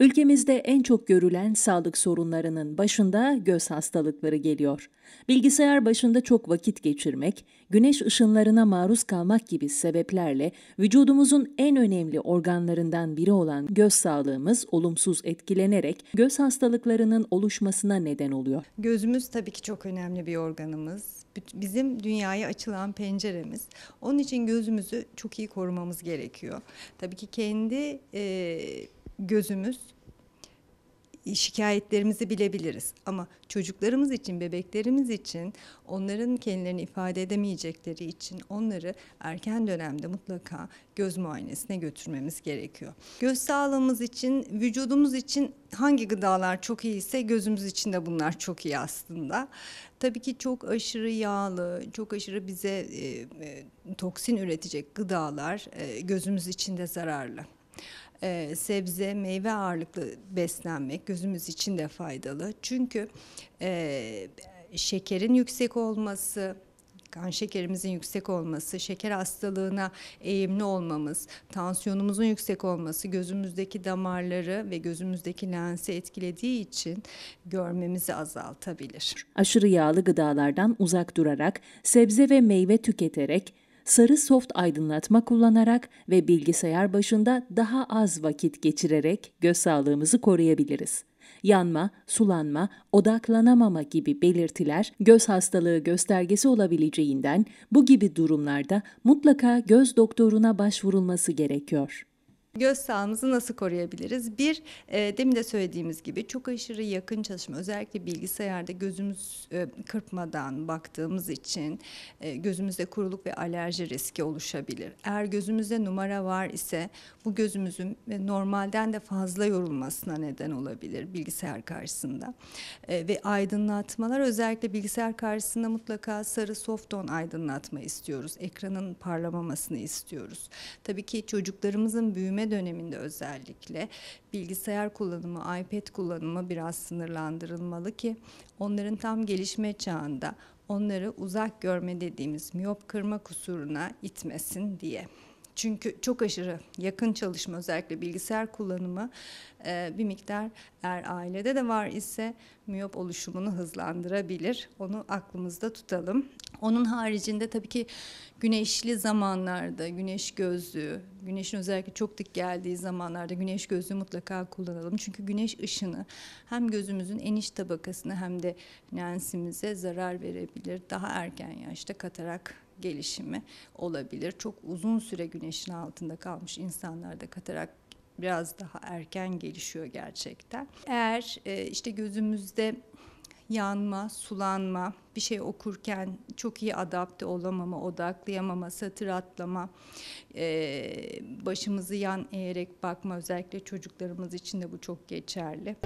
Ülkemizde en çok görülen sağlık sorunlarının başında göz hastalıkları geliyor. Bilgisayar başında çok vakit geçirmek, güneş ışınlarına maruz kalmak gibi sebeplerle vücudumuzun en önemli organlarından biri olan göz sağlığımız olumsuz etkilenerek göz hastalıklarının oluşmasına neden oluyor. Gözümüz tabii ki çok önemli bir organımız. Bizim dünyaya açılan penceremiz. Onun için gözümüzü çok iyi korumamız gerekiyor. Tabii ki kendi e, gözümüz e, şikayetlerimizi bilebiliriz. Ama çocuklarımız için, bebeklerimiz için, onların kendilerini ifade edemeyecekleri için onları erken dönemde mutlaka göz muayenesine götürmemiz gerekiyor. Göz sağlığımız için, vücudumuz için hangi gıdalar çok iyiyse gözümüz için de bunlar çok iyi aslında. Tabii ki çok aşırı yağlı, çok aşırı bize e, e, toksin üretecek gıdalar e, gözümüz için de zararlı e, sebze, meyve ağırlıklı beslenmek gözümüz için de faydalı. Çünkü e, şekerin yüksek olması, kan şekerimizin yüksek olması, şeker hastalığına eğimli olmamız, tansiyonumuzun yüksek olması gözümüzdeki damarları ve gözümüzdeki lensi etkilediği için görmemizi azaltabilir. Aşırı yağlı gıdalardan uzak durarak, sebze ve meyve tüketerek sarı soft aydınlatma kullanarak ve bilgisayar başında daha az vakit geçirerek göz sağlığımızı koruyabiliriz. Yanma, sulanma, odaklanamama gibi belirtiler göz hastalığı göstergesi olabileceğinden bu gibi durumlarda mutlaka göz doktoruna başvurulması gerekiyor göz sağlığımızı nasıl koruyabiliriz? Bir, e, demin de söylediğimiz gibi çok aşırı yakın çalışma özellikle bilgisayarda gözümüz e, kırpmadan baktığımız için e, gözümüzde kuruluk ve alerji riski oluşabilir. Eğer gözümüzde numara var ise bu gözümüzün e, normalden de fazla yorulmasına neden olabilir bilgisayar karşısında. E, ve aydınlatmalar özellikle bilgisayar karşısında mutlaka sarı softon aydınlatma istiyoruz. Ekranın parlamamasını istiyoruz. Tabii ki çocuklarımızın büyüme pandemi döneminde özellikle bilgisayar kullanımı, iPad kullanımı biraz sınırlandırılmalı ki onların tam gelişme çağında onları uzak görme dediğimiz miyop kırma kusuruna itmesin diye. Çünkü çok aşırı yakın çalışma özellikle bilgisayar kullanımı e, bir miktar eğer ailede de var ise miyop oluşumunu hızlandırabilir. Onu aklımızda tutalım. Onun haricinde tabii ki güneşli zamanlarda güneş gözlüğü, güneşin özellikle çok dik geldiği zamanlarda güneş gözlüğü mutlaka kullanalım. Çünkü güneş ışını hem gözümüzün eniş iç tabakasına hem de lensimize zarar verebilir. Daha erken yaşta katarak gelişimi olabilir. Çok uzun süre güneşin altında kalmış insanlarda katarak biraz daha erken gelişiyor gerçekten. Eğer e, işte gözümüzde yanma, sulanma, bir şey okurken çok iyi adapte olamama, odaklayamama, satır atlama, e, başımızı yan eğerek bakma özellikle çocuklarımız için de bu çok geçerli.